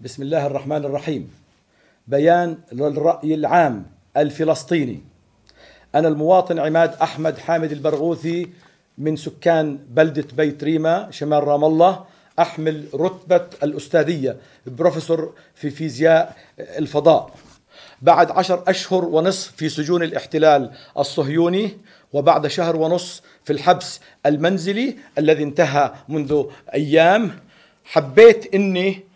بسم الله الرحمن الرحيم بيان للرأي العام الفلسطيني أنا المواطن عماد أحمد حامد البرغوثي من سكان بلدة بيت ريما شمال رام الله أحمل رتبة الأستاذية بروفيسور في فيزياء الفضاء بعد عشر أشهر ونصف في سجون الاحتلال الصهيوني وبعد شهر ونصف في الحبس المنزلي الذي انتهى منذ أيام حبيت أني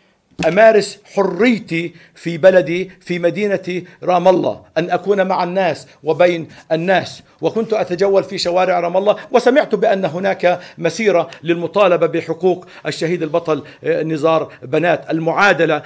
امارس حريتي في بلدي في مدينه رام الله ان اكون مع الناس وبين الناس وكنت اتجول في شوارع رام الله وسمعت بان هناك مسيره للمطالبه بحقوق الشهيد البطل آه، نزار بنات المعادله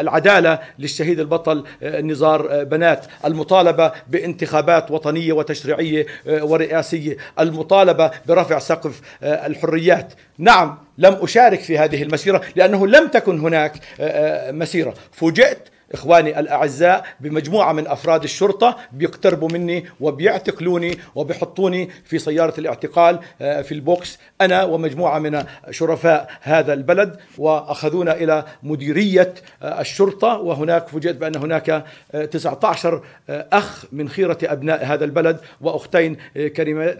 العداله للشهيد البطل آه، نزار آه، بنات المطالبه بانتخابات وطنيه وتشريعيه ورئاسيه المطالبه برفع سقف الحريات نعم لم أشارك في هذه المسيرة لأنه لم تكن هناك آه، آه، مسيرة فوجئت إخواني الأعزاء بمجموعة من أفراد الشرطة بيقتربوا مني وبيعتقلوني وبيحطوني في سيارة الاعتقال آه، في البوكس أنا ومجموعة من شرفاء هذا البلد وأخذونا إلى مديرية آه، الشرطة وهناك فوجئت بأن هناك 19 آه، أخ من خيرة أبناء هذا البلد وأختين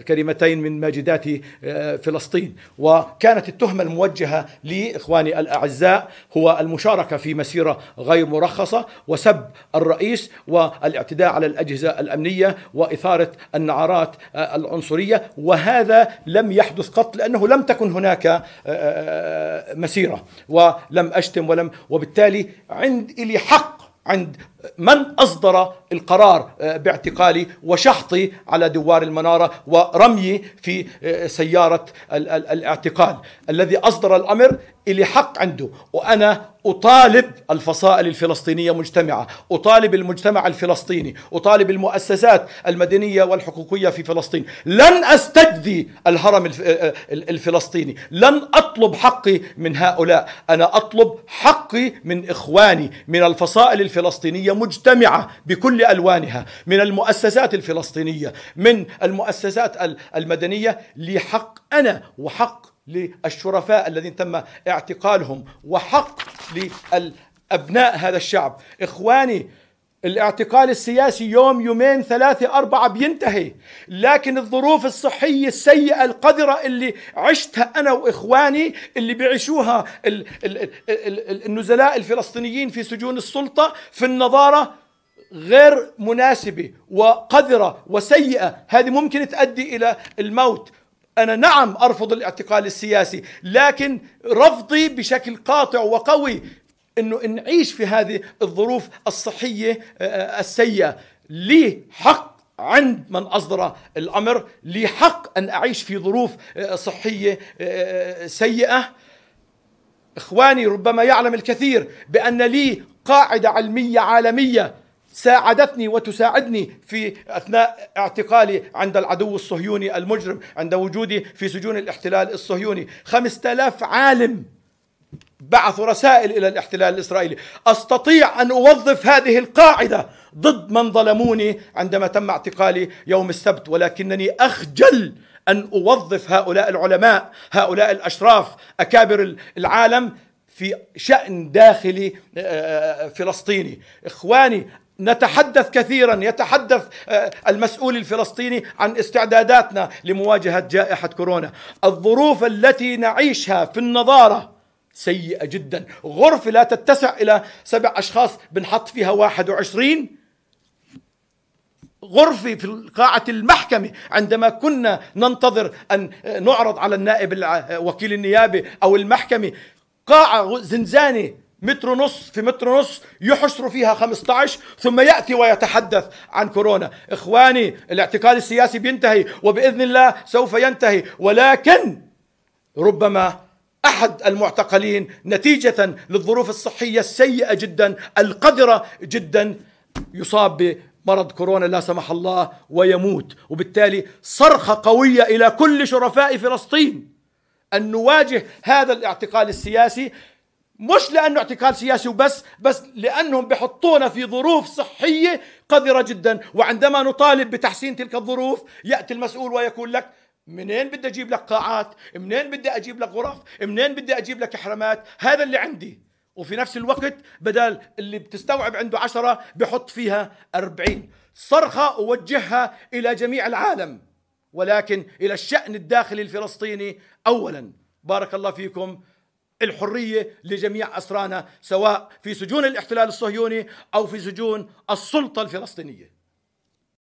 كريمتين من ماجدات فلسطين وكانت التهمة الموجهة لي إخواني الأعزاء هو المشاركة في مسيرة غير مرخصة وسب الرئيس والاعتداء على الأجهزة الأمنية وإثارة النعرات آه، العنصرية وهذا لم يحدث قط لأنه لم تكن هناك آه، آه، مسيرة ولم أشتم ولم وبالتالي عند إلي حق عند من اصدر القرار باعتقالي وشحطي على دوار المناره ورميي في سياره الاعتقال الذي اصدر الامر الي حق عنده وانا أطالب الفصائل الفلسطينية مجتمعة أطالب المجتمع الفلسطيني أطالب المؤسسات المدنية والحقوقية في فلسطين لن أستجدي الهرم آه، آه، الفلسطيني لن أطلب حقي من هؤلاء أنا أطلب حقي من إخواني من الفصائل الفلسطينية مجتمعة بكل ألوانها من المؤسسات الفلسطينية من المؤسسات المدنية لحق أنا وحق للشرفاء الذين تم اعتقالهم وحق لأبناء هذا الشعب إخواني الاعتقال السياسي يوم يومين ثلاثة أربعة بينتهي لكن الظروف الصحية السيئة القذرة اللي عشتها أنا وإخواني اللي بيعيشوها النزلاء الفلسطينيين في سجون السلطة في النظارة غير مناسبة وقذرة وسيئة هذه ممكن تؤدي إلى الموت أنا نعم أرفض الاعتقال السياسي لكن رفضي بشكل قاطع وقوي أنه نعيش في هذه الظروف الصحية آه، آه، السيئة لي حق عند من أصدر الأمر لي حق أن أعيش في ظروف آه، صحية سيئة إخواني ربما يعلم الكثير بأن لي قاعدة علمية عالمية ساعدتني وتساعدني في اثناء اعتقالي عند العدو الصهيوني المجرم عند وجودي في سجون الاحتلال الصهيوني 5000 عالم بعثوا رسائل الى الاحتلال الاسرائيلي استطيع ان اوظف هذه القاعده ضد من ظلموني عندما تم اعتقالي يوم السبت ولكنني اخجل ان اوظف هؤلاء العلماء هؤلاء الاشراف اكابر العالم في شأن داخلي آه، آه، آه، فلسطيني إخواني نتحدث كثيرا يتحدث آه، المسؤول الفلسطيني عن استعداداتنا لمواجهه جائحه كورونا الظروف التي نعيشها في النظاره سيئه جدا غرفه لا تتسع الى سبع اشخاص بنحط فيها 21 غرفة في قاعة المحكمة عندما كنا ننتظر أن آه، نعرض على النائب آه، وكيل النيابة أو المحكمة قاعة زنزانة متر ونص في متر ونص يحشر فيها 15 ثم ياتي ويتحدث عن كورونا اخواني الاعتقال السياسي بينتهي وباذن الله سوف ينتهي ولكن ربما احد المعتقلين نتيجه للظروف الصحيه السيئه جدا القذره جدا يصاب بمرض كورونا لا سمح الله ويموت وبالتالي صرخه قويه الى كل شرفاء فلسطين ان نواجه هذا الاعتقال السياسي مش لانه اعتقال سياسي وبس بس لانهم بحطونا في ظروف صحيه قذره جدا وعندما نطالب بتحسين تلك الظروف ياتي المسؤول ويقول لك منين بدي اجيب لك قاعات منين بدي اجيب لك غرف منين بدي اجيب لك حرامات هذا اللي عندي وفي نفس الوقت بدل اللي بتستوعب عنده عشرة بحط فيها أربعين صرخة أوجهها إلى جميع العالم ولكن إلى الشأن الداخلي الفلسطيني أولا بارك الله فيكم الحريه لجميع اسرانا سواء في سجون الاحتلال الصهيوني او في سجون السلطه الفلسطينيه